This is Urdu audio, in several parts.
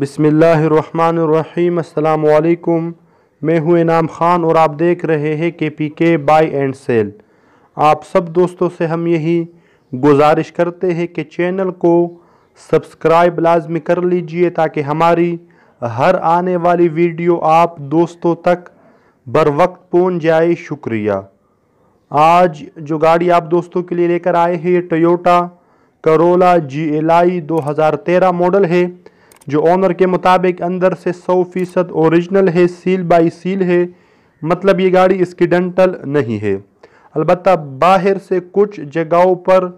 بسم اللہ الرحمن الرحیم السلام علیکم میں ہوں انعام خان اور آپ دیکھ رہے ہیں کے پی کے بائی اینڈ سیل آپ سب دوستوں سے ہم یہی گزارش کرتے ہیں کہ چینل کو سبسکرائب لازمی کر لیجئے تاکہ ہماری ہر آنے والی ویڈیو آپ دوستوں تک بر وقت پہنچ جائے شکریہ آج جو گاڑی آپ دوستوں کے لیے لے کر آئے ہیں یہ ٹیوٹا کرولا جی ایل آئی دو ہزار تیرہ ماڈل ہے جو اونر کے مطابق اندر سے سو فیصد اوریجنل ہے سیل بائی سیل ہے مطلب یہ گاڑی اس کی ڈنٹل نہیں ہے البتہ باہر سے کچھ جگہوں پر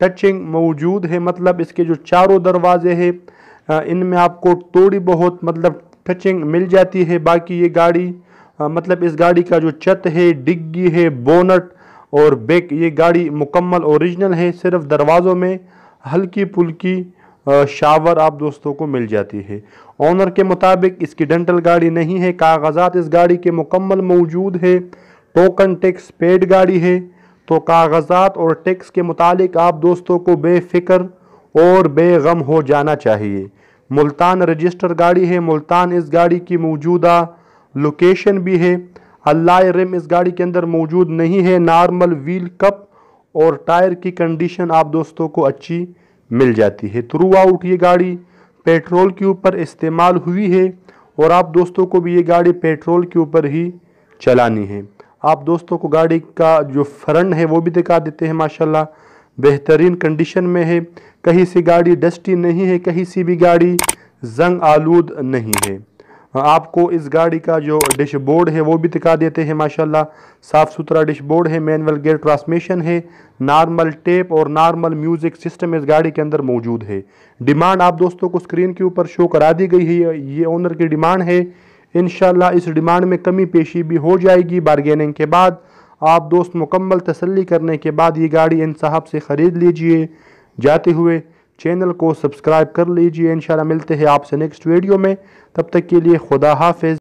ٹچنگ موجود ہے مطلب اس کے جو چاروں دروازے ہیں ان میں آپ کو تھوڑی بہت مطلب ٹچنگ مل جاتی ہے باقی یہ گاڑی مطلب اس گاڑی کا جو چت ہے ڈگی ہے بونٹ اور بیک یہ گاڑی مکمل اوریجنل ہے صرف دروازوں میں ہلکی پھلکی شاور آپ دوستوں کو مل جاتی ہے اونر کے مطابق اس کی ڈنٹل گاڑی نہیں ہے کاغذات اس گاڑی کے مکمل موجود ہے ٹوکن ٹیکس پیڈ گاڑی ہے تو کاغذات اور ٹیکس کے متعلق آپ دوستوں کو بے فکر اور بے غم ہو جانا چاہیے ملتان رجسٹر گاڑی ہے ملتان اس گاڑی کی موجودہ لوکیشن بھی ہے اللہ رم اس گاڑی کے اندر موجود نہیں ہے نارمل ویل کپ اور ٹائر کی کنڈیشن آپ دوستوں کو اچھی مل جاتی ہے تھرو آؤٹ یہ گاڑی پیٹرول کے اوپر استعمال ہوئی ہے اور آپ دوستوں کو بھی یہ گاڑی پیٹرول کے اوپر ہی چلانی ہے آپ دوستوں کو گاڑی کا جو فرن ہے وہ بھی دکھا دیتے ہیں ماشاءاللہ بہترین کنڈیشن میں ہے کہیں سے گاڑی ڈسٹی نہیں ہے کہیں سے بھی گاڑی زنگ آلود نہیں ہے آپ کو اس گاڑی کا جو ڈش بورڈ ہے وہ بھی دکھا دیتے ہیں ماشاءاللہ صاف ستھرا ڈش بورڈ ہے مینول گیر ٹرانسمیشن ہے نارمل ٹیپ اور نارمل میوزک سسٹم اس گاڑی کے اندر موجود ہے ڈیمانڈ آپ دوستوں کو سکرین کے اوپر شو کرا دی گئی ہے یہ اونر کی ڈیمانڈ ہے انشاءاللہ اس ڈیمانڈ میں کمی پیشی بھی ہو جائے گی بارگیننگ کے بعد آپ دوست مکمل تسلی کرنے کے بعد یہ گاڑی ان صاحب سے خرید لیجئے جاتے ہوئے چینل کو سبسکرائب کر لیجئے انشاءاللہ ملتے ہیں آپ سے نیکسٹ ویڈیو میں تب تک کے لیے خدا حافظ